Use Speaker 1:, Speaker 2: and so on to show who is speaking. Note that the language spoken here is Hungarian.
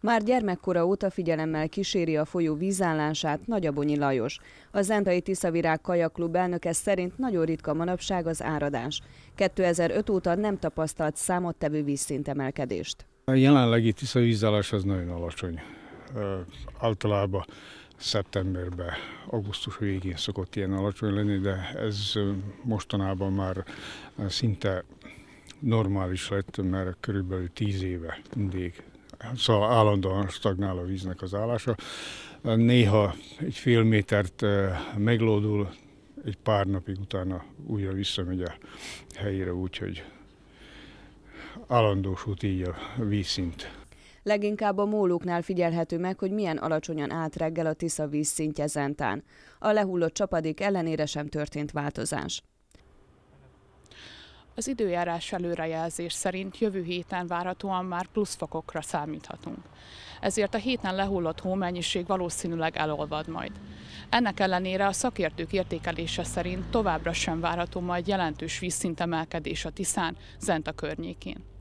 Speaker 1: Már gyermekkora óta figyelemmel kíséri a folyó vízállását Nagyabonyi Lajos. A Zentai Tiszavirág Kajaklub elnöke szerint nagyon ritka manapság az áradás. 2005 óta nem tapasztalt számottevő vízszintemelkedést.
Speaker 2: A jelenlegi Tisza vízállás az nagyon alacsony. Általában szeptemberben, augusztus végén szokott ilyen alacsony lenni, de ez mostanában már szinte normális lett, mert körülbelül 10 éve mindig szóval állandóan stagnál a víznek az állása. Néha egy fél métert meglódul, egy pár napig utána újra visszamegy a helyére, úgyhogy állandósult így a vízszint.
Speaker 1: Leginkább a mólóknál figyelhető meg, hogy milyen alacsonyan állt reggel a Tisza vízszintje Zentán. A lehullott csapadék ellenére sem történt változás.
Speaker 3: Az időjárás előrejelzés szerint jövő héten várhatóan már fokokra számíthatunk. Ezért a héten lehullott hómennyiség valószínűleg elolvad majd. Ennek ellenére a szakértők értékelése szerint továbbra sem várható majd jelentős vízszintemelkedés a Tiszán, Zenta környékén.